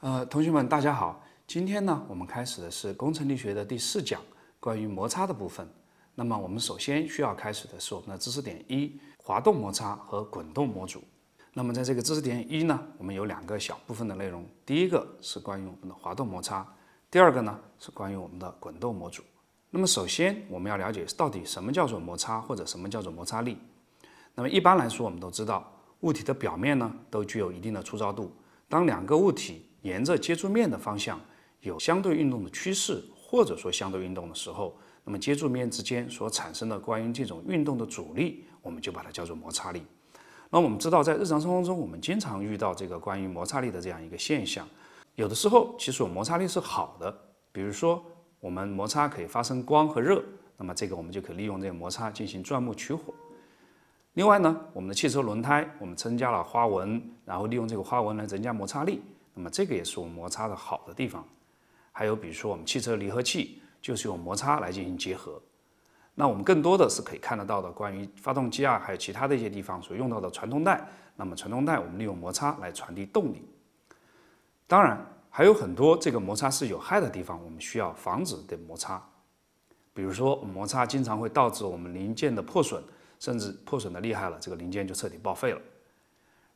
呃，同学们，大家好。今天呢，我们开始的是工程力学的第四讲，关于摩擦的部分。那么，我们首先需要开始的是我们的知识点一：滑动摩擦和滚动模组。那么，在这个知识点一呢，我们有两个小部分的内容。第一个是关于我们的滑动摩擦，第二个呢是关于我们的滚动模组。那么，首先我们要了解到底什么叫做摩擦，或者什么叫做摩擦力。那么，一般来说，我们都知道。物体的表面呢，都具有一定的粗糙度。当两个物体沿着接触面的方向有相对运动的趋势，或者说相对运动的时候，那么接触面之间所产生的关于这种运动的阻力，我们就把它叫做摩擦力。那我们知道，在日常生活中，我们经常遇到这个关于摩擦力的这样一个现象。有的时候，其实摩擦力是好的，比如说我们摩擦可以发生光和热，那么这个我们就可以利用这个摩擦进行钻木取火。另外呢，我们的汽车轮胎我们增加了花纹，然后利用这个花纹来增加摩擦力。那么这个也是我们摩擦的好的地方。还有比如说我们汽车离合器，就是用摩擦来进行结合。那我们更多的是可以看得到的关于发动机啊，还有其他的一些地方所用到的传动带。那么传动带我们利用摩擦来传递动力。当然还有很多这个摩擦是有害的地方，我们需要防止的摩擦。比如说摩擦经常会导致我们零件的破损。甚至破损的厉害了，这个零件就彻底报废了。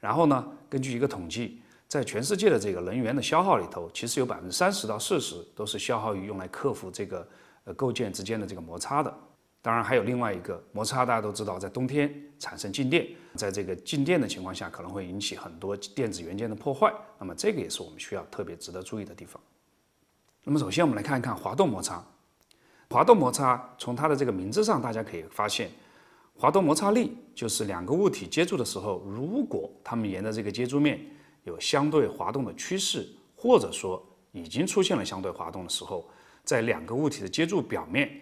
然后呢，根据一个统计，在全世界的这个能源的消耗里头，其实有百分之三十到四十都是消耗于用来克服这个呃构件之间的这个摩擦的。当然还有另外一个摩擦，大家都知道，在冬天产生静电，在这个静电的情况下，可能会引起很多电子元件的破坏。那么这个也是我们需要特别值得注意的地方。那么首先我们来看一看滑动摩擦。滑动摩擦从它的这个名字上，大家可以发现。滑动摩擦力就是两个物体接触的时候，如果它们沿着这个接触面有相对滑动的趋势，或者说已经出现了相对滑动的时候，在两个物体的接触表面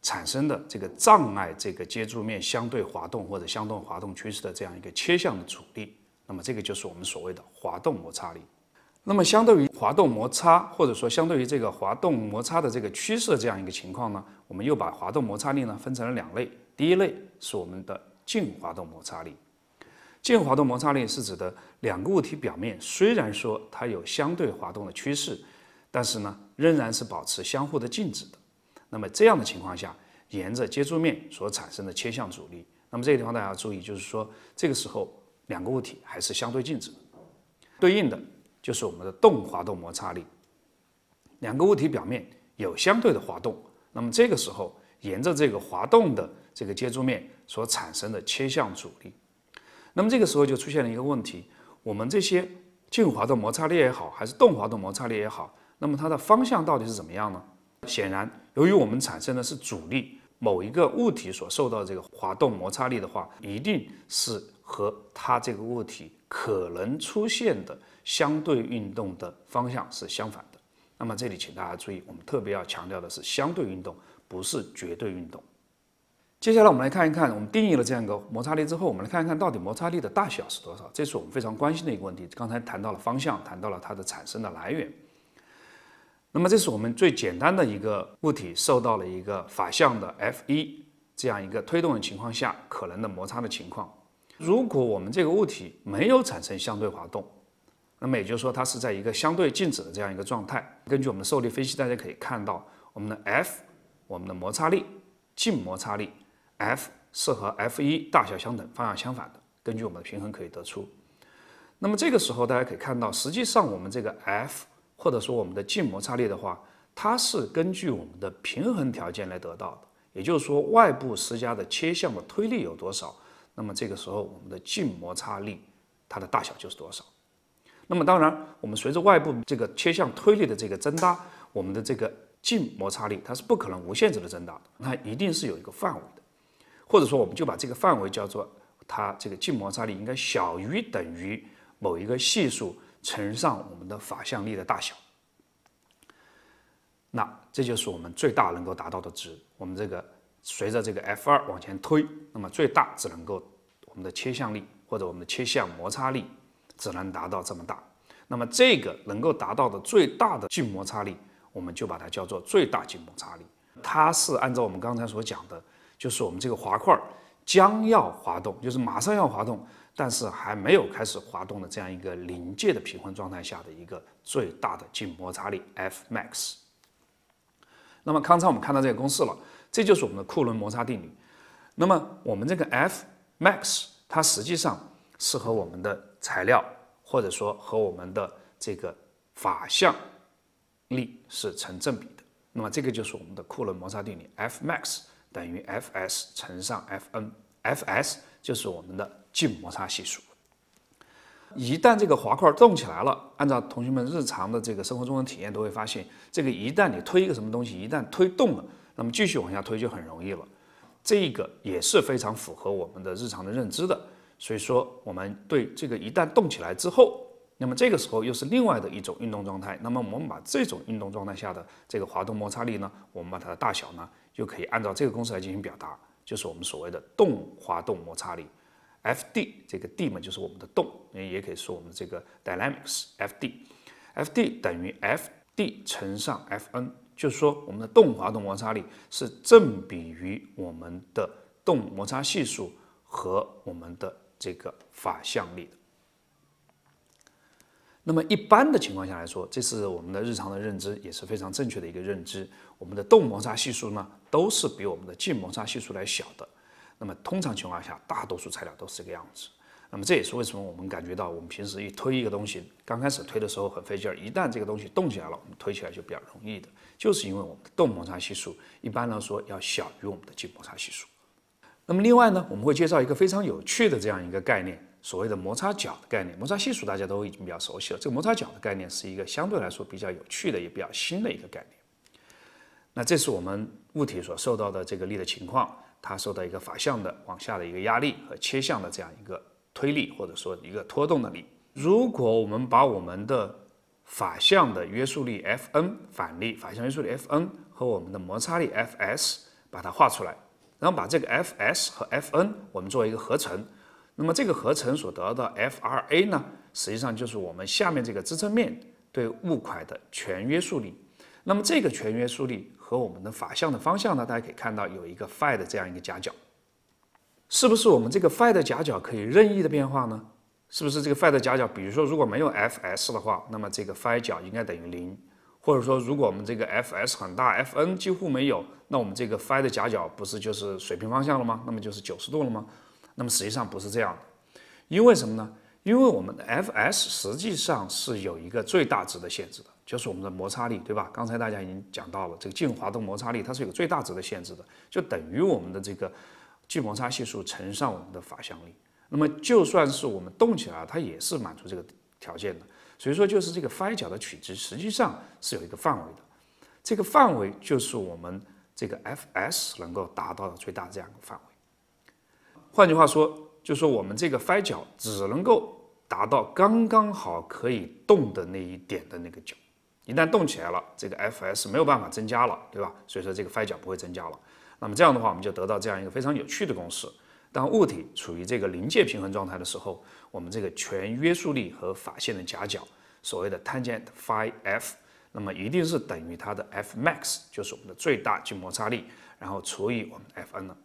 产生的这个障碍，这个接触面相对滑动或者相对滑动趋势的这样一个切向的阻力，那么这个就是我们所谓的滑动摩擦力。那么相对于滑动摩擦，或者说相对于这个滑动摩擦的这个趋势这样一个情况呢，我们又把滑动摩擦力呢分成了两类。第一类是我们的静滑动摩擦力，静滑动摩擦力是指的两个物体表面虽然说它有相对滑动的趋势，但是呢仍然是保持相互的静止的。那么这样的情况下，沿着接触面所产生的切向阻力。那么这个地方大家要注意，就是说这个时候两个物体还是相对静止，对应的就是我们的动滑动摩擦力。两个物体表面有相对的滑动，那么这个时候沿着这个滑动的。这个接触面所产生的切向阻力，那么这个时候就出现了一个问题：我们这些静滑的摩擦力也好，还是动滑的摩擦力也好，那么它的方向到底是怎么样呢？显然，由于我们产生的是阻力，某一个物体所受到这个滑动摩擦力的话，一定是和它这个物体可能出现的相对运动的方向是相反的。那么这里请大家注意，我们特别要强调的是，相对运动不是绝对运动。接下来我们来看一看，我们定义了这样一个摩擦力之后，我们来看一看到底摩擦力的大小是多少？这是我们非常关心的一个问题。刚才谈到了方向，谈到了它的产生的来源。那么，这是我们最简单的一个物体受到了一个法向的 F 一这样一个推动的情况下，可能的摩擦的情况。如果我们这个物体没有产生相对滑动，那么也就是说它是在一个相对静止的这样一个状态。根据我们的受力分析，大家可以看到我们的 F，我们的摩擦力，静摩擦力。F 是和 F 一大小相等，方向相反的。根据我们的平衡可以得出，那么这个时候大家可以看到，实际上我们这个 F 或者说我们的静摩擦力的话，它是根据我们的平衡条件来得到的。也就是说，外部施加的切向的推力有多少，那么这个时候我们的静摩擦力它的大小就是多少。那么当然，我们随着外部这个切向推力的这个增大，我们的这个静摩擦力它是不可能无限制的增大的，那一定是有一个范围的。或者说，我们就把这个范围叫做它这个静摩擦力应该小于等于某一个系数乘上我们的法向力的大小。那这就是我们最大能够达到的值。我们这个随着这个 F 二往前推，那么最大只能够我们的切向力或者我们的切向摩擦力只能达到这么大。那么这个能够达到的最大的静摩擦力，我们就把它叫做最大静摩擦力。它是按照我们刚才所讲的。就是我们这个滑块将要滑动，就是马上要滑动，但是还没有开始滑动的这样一个临界的平衡状态下的一个最大的静摩擦力 f_max。那么刚才我们看到这个公式了，这就是我们的库仑摩擦定律。那么我们这个 f_max 它实际上是和我们的材料或者说和我们的这个法向力是成正比的。那么这个就是我们的库仑摩擦定律 f_max。等于 f s 乘上 f n，f s 就是我们的静摩擦系数。一旦这个滑块动起来了，按照同学们日常的这个生活中的体验，都会发现，这个一旦你推一个什么东西，一旦推动了，那么继续往下推就很容易了。这个也是非常符合我们的日常的认知的。所以说，我们对这个一旦动起来之后，那么这个时候又是另外的一种运动状态。那么我们把这种运动状态下的这个滑动摩擦力呢，我们把它的大小呢？就可以按照这个公式来进行表达，就是我们所谓的动滑动摩擦力，F_d 这个 d 嘛就是我们的动，也可以说我们这个 dynamics F_d，F_d 等于 F_d 乘上 F_n，就是说我们的动滑动摩擦力是正比于我们的动摩擦系数和我们的这个法向力的。那么一般的情况下来说，这是我们的日常的认知，也是非常正确的一个认知。我们的动摩擦系数呢，都是比我们的静摩擦系数来小的。那么通常情况下，大多数材料都是这个样子。那么这也是为什么我们感觉到我们平时一推一个东西，刚开始推的时候很费劲儿，一旦这个东西动起来了，我们推起来就比较容易的，就是因为我们的动摩擦系数一般来说要小于我们的静摩擦系数。那么另外呢，我们会介绍一个非常有趣的这样一个概念。所谓的摩擦角的概念，摩擦系数大家都已经比较熟悉了。这个摩擦角的概念是一个相对来说比较有趣的，也比较新的一个概念。那这是我们物体所受到的这个力的情况，它受到一个法向的往下的一个压力和切向的这样一个推力或者说一个拖动的力。如果我们把我们的法向的约束力 F_N 反力法向约束力 F_N 和我们的摩擦力 F_S 把它画出来，然后把这个 F_S 和 F_N 我们做一个合成。那么这个合成所得到的 FRA 呢，实际上就是我们下面这个支撑面对物块的全约束力。那么这个全约束力和我们的法向的方向呢，大家可以看到有一个 phi 的这样一个夹角。是不是我们这个 phi 的夹角可以任意的变化呢？是不是这个 phi 的夹角，比如说如果没有 FS 的话，那么这个 phi 角应该等于零；或者说如果我们这个 FS 很大，FN 几乎没有，那我们这个 phi 的夹角不是就是水平方向了吗？那么就是九十度了吗？那么实际上不是这样的，因为什么呢？因为我们的 F_s 实际上是有一个最大值的限制的，就是我们的摩擦力，对吧？刚才大家已经讲到了，这个静滑动摩擦力它是有最大值的限制的，就等于我们的这个静摩擦系数乘上我们的法向力。那么就算是我们动起来，它也是满足这个条件的。所以说，就是这个 phi 角的取值实际上是有一个范围的，这个范围就是我们这个 F_s 能够达到的最大这样一个范围。换句话说，就说我们这个 phi 角只能够达到刚刚好可以动的那一点的那个角，一旦动起来了，这个 fs 没有办法增加了，对吧？所以说这个 phi 角不会增加了。那么这样的话，我们就得到这样一个非常有趣的公式：当物体处于这个临界平衡状态的时候，我们这个全约束力和法线的夹角，所谓的 tangent phi f，那么一定是等于它的 f max，就是我们的最大静摩擦力，然后除以我们 FN 了。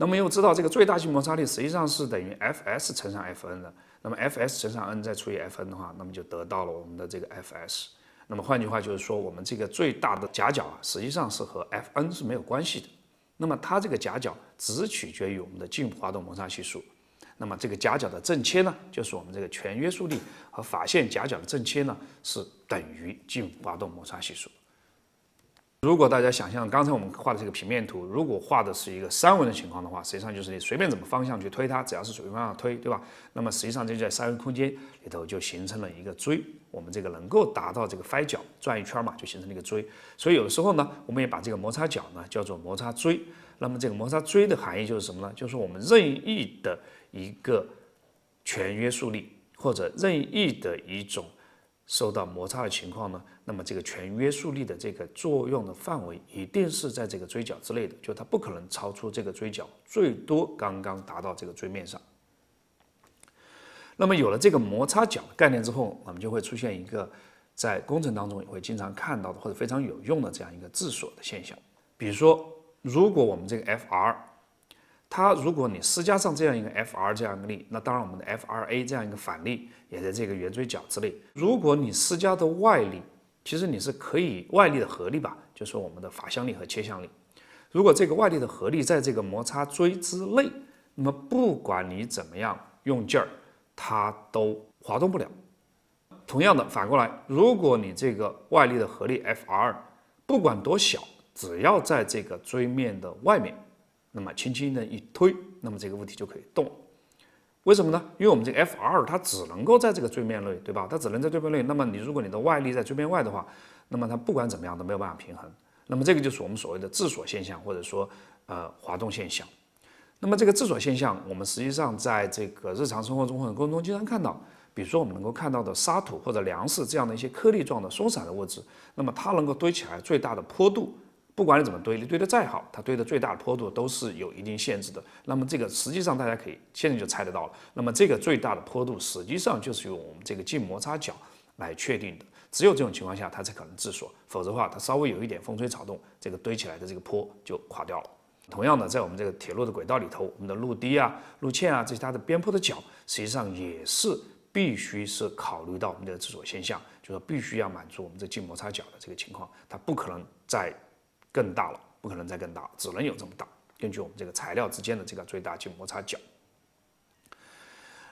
那么又知道这个最大静摩擦力实际上是等于 F_s 乘上 F_n 的。那么 F_s 乘上 n 再除以 F_n 的话，那么就得到了我们的这个 F_s。那么换句话就是说，我们这个最大的夹角啊，实际上是和 F_n 是没有关系的。那么它这个夹角只取决于我们的静滑动摩擦系数。那么这个夹角的正切呢，就是我们这个全约束力和法线夹角的正切呢，是等于静滑动摩擦系数。如果大家想象刚才我们画的这个平面图，如果画的是一个三维的情况的话，实际上就是你随便怎么方向去推它，只要是水平方向推，对吧？那么实际上就在三维空间里头就形成了一个锥。我们这个能够达到这个翻角转一圈嘛，就形成了一个锥。所以有的时候呢，我们也把这个摩擦角呢叫做摩擦锥。那么这个摩擦锥的含义就是什么呢？就是我们任意的一个全约束力或者任意的一种。受到摩擦的情况呢？那么这个全约束力的这个作用的范围一定是在这个锥角之内的，就它不可能超出这个锥角，最多刚刚达到这个锥面上。那么有了这个摩擦角概念之后，我们就会出现一个在工程当中也会经常看到的或者非常有用的这样一个自锁的现象。比如说，如果我们这个 F R。它如果你施加上这样一个 F R 这样一个力，那当然我们的 F R A 这样一个反力也在这个圆锥角之内。如果你施加的外力，其实你是可以外力的合力吧，就是我们的法向力和切向力。如果这个外力的合力在这个摩擦锥之内，那么不管你怎么样用劲儿，它都滑动不了。同样的，反过来，如果你这个外力的合力 F R 不管多小，只要在这个锥面的外面。那么轻轻的一推，那么这个物体就可以动，为什么呢？因为我们这个 f r 它只能够在这个锥面内，对吧？它只能在锥面内。那么你如果你的外力在锥面外的话，那么它不管怎么样都没有办法平衡。那么这个就是我们所谓的自锁现象，或者说呃滑动现象。那么这个自锁现象，我们实际上在这个日常生活中或者工作中经常看到，比如说我们能够看到的沙土或者粮食这样的一些颗粒状的松散的物质，那么它能够堆起来最大的坡度。不管你怎么堆，你堆得再好，它堆的最大的坡度都是有一定限制的。那么这个实际上大家可以现在就猜得到了。那么这个最大的坡度实际上就是用我们这个静摩擦角来确定的。只有这种情况下，它才可能自锁，否则的话，它稍微有一点风吹草动，这个堆起来的这个坡就垮掉了。同样的，在我们这个铁路的轨道里头，我们的路堤啊、路堑啊，这些它的边坡的角，实际上也是必须是考虑到我们的自锁现象，就说必须要满足我们这静摩擦角的这个情况，它不可能在。更大了，不可能再更大，只能有这么大。根据我们这个材料之间的这个最大静摩擦角，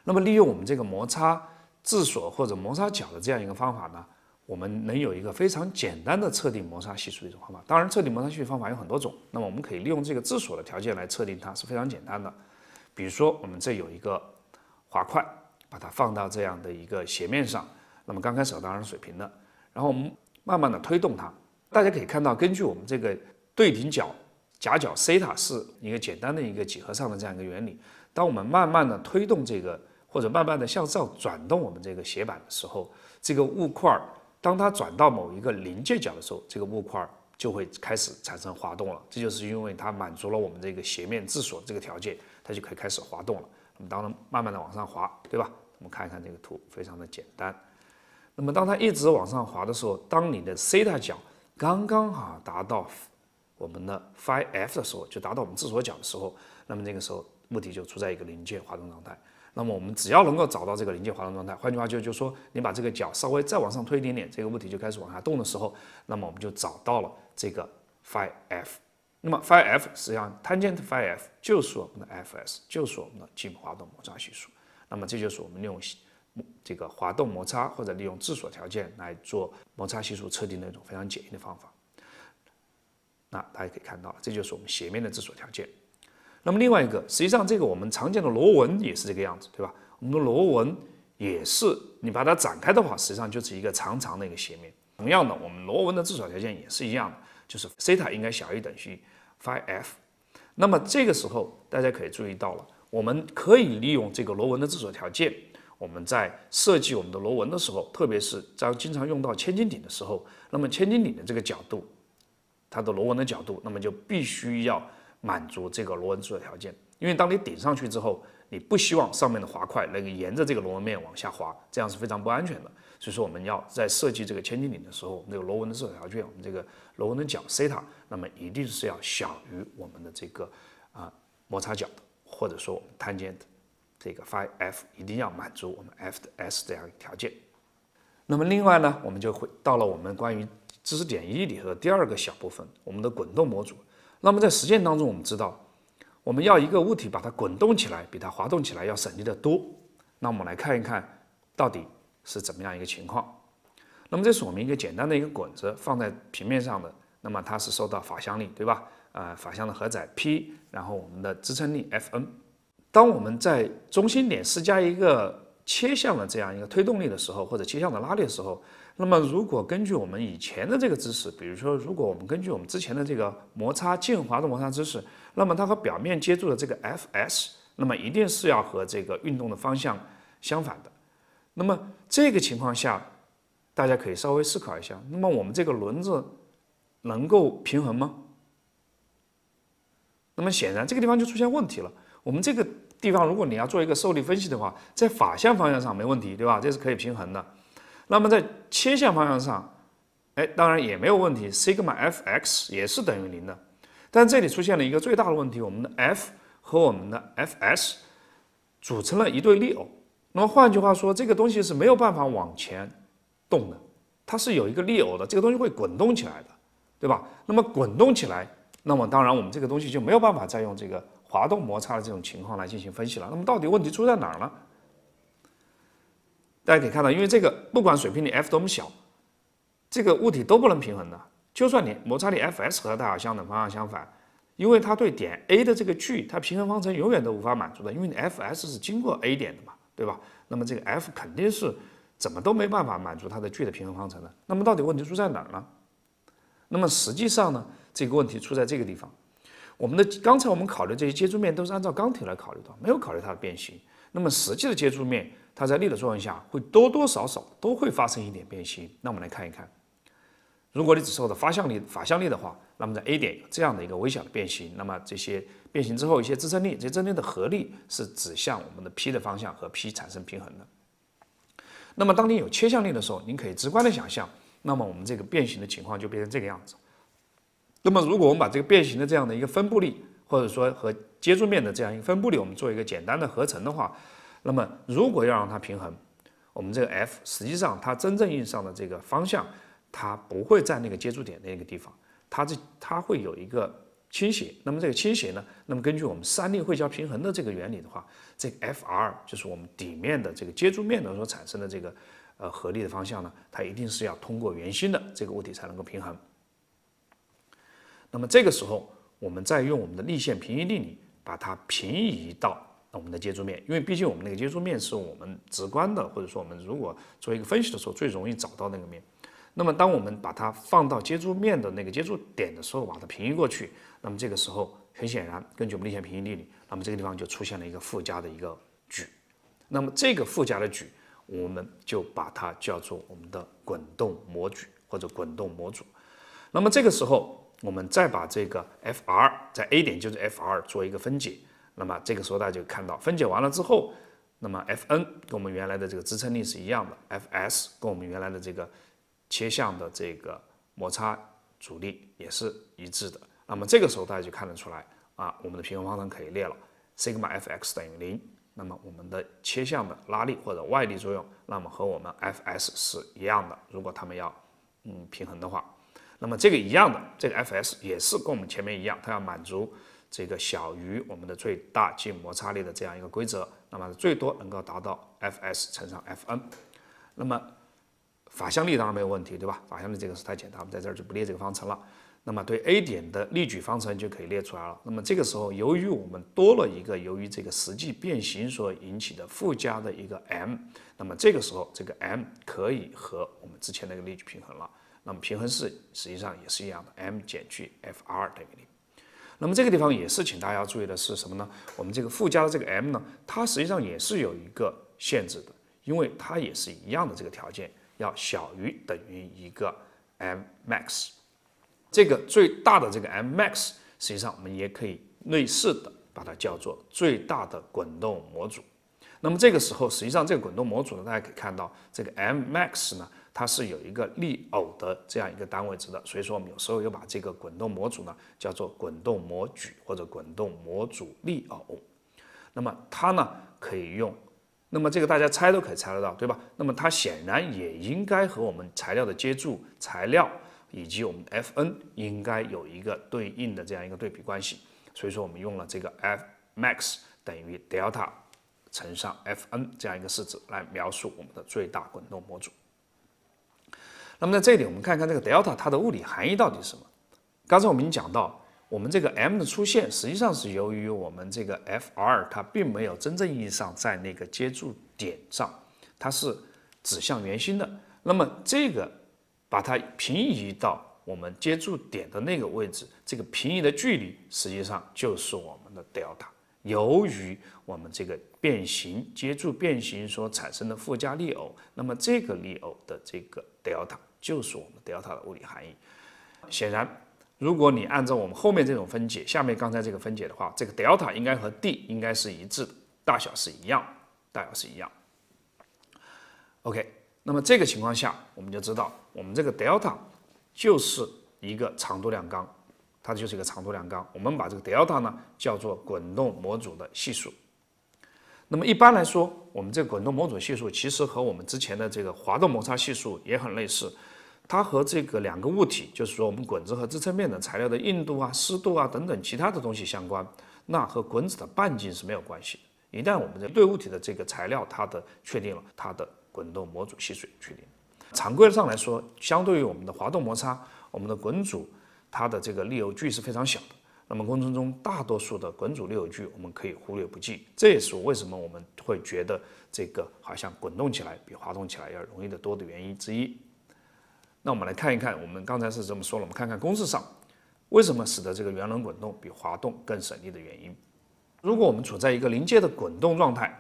那么利用我们这个摩擦自锁或者摩擦角的这样一个方法呢，我们能有一个非常简单的测定摩擦系数的一种方法。当然，测定摩擦系数方法有很多种，那么我们可以利用这个自锁的条件来测定它，是非常简单的。比如说，我们这有一个滑块，把它放到这样的一个斜面上，那么刚开始当然是水平的，然后我们慢慢的推动它。大家可以看到，根据我们这个对顶角夹角西塔是一个简单的一个几何上的这样一个原理。当我们慢慢的推动这个，或者慢慢的向上转动我们这个斜板的时候，这个物块当它转到某一个临界角的时候，这个物块就会开始产生滑动了。这就是因为它满足了我们这个斜面自锁这个条件，它就可以开始滑动了。那么，当然慢慢的往上滑，对吧？我们看一看这个图，非常的简单。那么当它一直往上滑的时候，当你的西塔角。刚刚哈达到我们的 phi f 的时候，就达到我们自锁角的时候，那么这个时候物体就处在一个临界滑动状态。那么我们只要能够找到这个临界滑动状态，换句话就就说，你把这个角稍微再往上推一点点，这个物体就开始往下动的时候，那么我们就找到了这个 phi f。那么 phi f 实际上 tangent phi f 就是我们的 fs，就是我们的静滑动摩擦系数。那么这就是我们利用。这个滑动摩擦或者利用自锁条件来做摩擦系数测定的一种非常简易的方法。那大家可以看到，这就是我们斜面的自锁条件。那么另外一个，实际上这个我们常见的螺纹也是这个样子，对吧？我们的螺纹也是，你把它展开的话，实际上就是一个长长的一个斜面。同样的，我们螺纹的自锁条件也是一样的，就是西塔应该小于等于斐 f。那么这个时候，大家可以注意到了，我们可以利用这个螺纹的自锁条件。我们在设计我们的螺纹的时候，特别是当经常用到千斤顶的时候，那么千斤顶的这个角度，它的螺纹的角度，那么就必须要满足这个螺纹柱的条件。因为当你顶上去之后，你不希望上面的滑块能沿着这个螺纹面往下滑，这样是非常不安全的。所以说，我们要在设计这个千斤顶的时候，我们这个螺纹的受条件，我们这个螺纹的角西塔，那么一定是要小于我们的这个啊摩擦角的，或者说我们 tan 这个 phi f 一定要满足我们 f 的 s 这样一个条件。那么另外呢，我们就会到了我们关于知识点一里的第二个小部分，我们的滚动模组。那么在实践当中，我们知道我们要一个物体把它滚动起来，比它滑动起来要省力得多。那我们来看一看到底是怎么样一个情况。那么这是我们一个简单的一个滚子放在平面上的，那么它是受到法向力，对吧？呃，法向的荷载 P，然后我们的支撑力 FN。当我们在中心点施加一个切向的这样一个推动力的时候，或者切向的拉力的时候，那么如果根据我们以前的这个知识，比如说，如果我们根据我们之前的这个摩擦静滑动摩擦知识，那么它和表面接触的这个 F_s，那么一定是要和这个运动的方向相反的。那么这个情况下，大家可以稍微思考一下，那么我们这个轮子能够平衡吗？那么显然这个地方就出现问题了，我们这个。地方，如果你要做一个受力分析的话，在法向方向上没问题，对吧？这是可以平衡的。那么在切向方向上，哎，当然也没有问题，s i g m a Fx 也是等于零的。但这里出现了一个最大的问题，我们的 F 和我们的 Fs 组成了一对力偶。那么换句话说，这个东西是没有办法往前动的，它是有一个力偶的，这个东西会滚动起来的，对吧？那么滚动起来，那么当然我们这个东西就没有办法再用这个。滑动摩擦的这种情况来进行分析了。那么到底问题出在哪儿呢？大家可以看到，因为这个不管水平力 F 多么小，这个物体都不能平衡的。就算你摩擦力 F_s 和它相等，方向相反，因为它对点 A 的这个距，它平衡方程永远都无法满足的。因为 F_s 是经过 A 点的嘛，对吧？那么这个 F 肯定是怎么都没办法满足它的距的平衡方程的。那么到底问题出在哪儿呢？那么实际上呢，这个问题出在这个地方。我们的刚才我们考虑这些接触面都是按照钢体来考虑的，没有考虑它的变形。那么实际的接触面，它在力的作用下会多多少少都会发生一点变形。那我们来看一看，如果你只受的发向力法向力的话，那么在 A 点这样的一个微小的变形，那么这些变形之后一些支撑力，这撑力的合力是指向我们的 P 的方向和 P 产生平衡的。那么当你有切向力的时候，您可以直观的想象，那么我们这个变形的情况就变成这个样子。那么，如果我们把这个变形的这样的一个分布力，或者说和接触面的这样一个分布力，我们做一个简单的合成的话，那么如果要让它平衡，我们这个 F 实际上它真正意义上的这个方向，它不会在那个接触点那个地方，它这它会有一个倾斜。那么这个倾斜呢，那么根据我们三力汇交平衡的这个原理的话，这 F R 就是我们底面的这个接触面的所产生的这个呃合力的方向呢，它一定是要通过圆心的，这个物体才能够平衡。那么这个时候，我们再用我们的立线平移定理，把它平移到我们的接触面，因为毕竟我们那个接触面是我们直观的，或者说我们如果做一个分析的时候最容易找到那个面。那么当我们把它放到接触面的那个接触点的时候，把它平移过去。那么这个时候，很显然，根据我们立线平移定理，那么这个地方就出现了一个附加的一个矩。那么这个附加的矩，我们就把它叫做我们的滚动模矩或者滚动模组。那么这个时候。我们再把这个 F R 在 A 点就是 F R 做一个分解，那么这个时候大家就看到分解完了之后，那么 F N 跟我们原来的这个支撑力是一样的，F S 跟我们原来的这个切向的这个摩擦阻力也是一致的。那么这个时候大家就看得出来啊，我们的平衡方程可以列了，s i g m a F X 等于零。那么我们的切向的拉力或者外力作用，那么和我们 F S 是一样的。如果他们要嗯平衡的话。那么这个一样的，这个 F S 也是跟我们前面一样，它要满足这个小于我们的最大静摩擦力的这样一个规则。那么最多能够达到 F S 乘上 F N。那么法向力当然没有问题，对吧？法向力这个是太简单，我们在这儿就不列这个方程了。那么对 A 点的力矩方程就可以列出来了。那么这个时候，由于我们多了一个由于这个实际变形所引起的附加的一个 M，那么这个时候这个 M 可以和我们之前那个力矩平衡了。那么平衡式实际上也是一样的，m 减去 Fr 等于零。那么这个地方也是，请大家注意的是什么呢？我们这个附加的这个 m 呢，它实际上也是有一个限制的，因为它也是一样的这个条件，要小于等于一个 mmax。这个最大的这个 mmax，实际上我们也可以类似的把它叫做最大的滚动模组。那么这个时候，实际上这个滚动模组呢，大家可以看到，这个 m m a x 呢，它是有一个力偶的这样一个单位值的。所以说我们有时候又把这个滚动模组呢叫做滚动模矩或者滚动模组力偶。那么它呢可以用，那么这个大家猜都可以猜得到，对吧？那么它显然也应该和我们材料的接触材料以及我们 FN 应该有一个对应的这样一个对比关系。所以说我们用了这个 Fmax 等于 delta。乘上 f n 这样一个式子来描述我们的最大滚动模组。那么在这里，我们看看这个 delta 它的物理含义到底是什么。刚才我们已经讲到，我们这个 m 的出现实际上是由于我们这个 f r 它并没有真正意义上在那个接触点上，它是指向圆心的。那么这个把它平移到我们接触点的那个位置，这个平移的距离实际上就是我们的 delta。由于我们这个变形接触变形所产生的附加力偶，那么这个力偶的这个 delta 就是我们 delta 的物理含义。显然，如果你按照我们后面这种分解，下面刚才这个分解的话，这个 delta 应该和 d 应该是一致的，大小是一样，大小是一样。OK，那么这个情况下，我们就知道我们这个 delta 就是一个长度量纲。它就是一个长度量纲，我们把这个 delta 呢叫做滚动模组的系数。那么一般来说，我们这滚动模组系数其实和我们之前的这个滑动摩擦系数也很类似，它和这个两个物体，就是说我们滚子和支撑面的材料的硬度啊、湿度啊等等其他的东西相关。那和滚子的半径是没有关系的。一旦我们在对物体的这个材料，它的确定了，它的滚动模组系数确定。常规上来说，相对于我们的滑动摩擦，我们的滚阻。它的这个力偶矩是非常小的。那么工程中大多数的滚阻力偶矩我们可以忽略不计，这也是为什么我们会觉得这个好像滚动起来比滑动起来要容易得多的原因之一。那我们来看一看，我们刚才是这么说了，我们看看公式上为什么使得这个圆轮滚动比滑动更省力的原因。如果我们处在一个临界的滚动状态，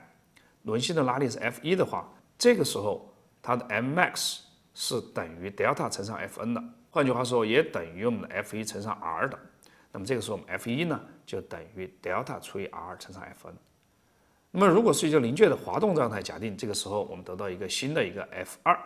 轮心的拉力是 F 一的话，这个时候它的 Mmax 是等于 delta 乘上 FN 的。换句话说，也等于我们的 F 一乘上 R 的。那么这个时候，我们 F 一呢，就等于 delta 除以 R 乘上 FN。那么，如果是一个临界的滑动状态，假定这个时候我们得到一个新的一个 F 二。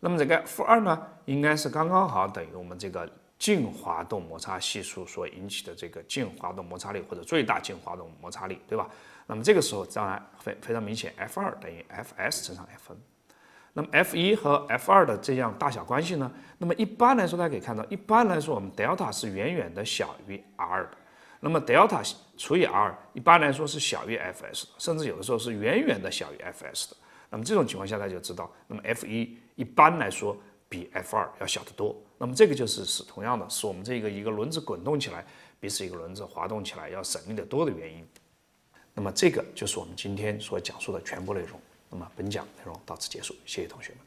那么这个 f 二呢，应该是刚刚好等于我们这个静滑动摩擦系数所引起的这个静滑动摩擦力或者最大静滑动摩擦力，对吧？那么这个时候，当然非非常明显，F 二等于 FS 乘上 FN。那么 F 一和 F 二的这样大小关系呢？那么一般来说，大家可以看到，一般来说，我们 delta 是远远的小于 r 的。那么 delta 除以 r，一般来说是小于 fs 的，甚至有的时候是远远的小于 fs 的。那么这种情况下，大家就知道，那么 F 一一般来说比 F 二要小得多。那么这个就是是同样的，是我们这个一个轮子滚动起来比是一个轮子滑动起来要省力得多的原因。那么这个就是我们今天所讲述的全部内容。那么，本讲内容到此结束，谢谢同学们。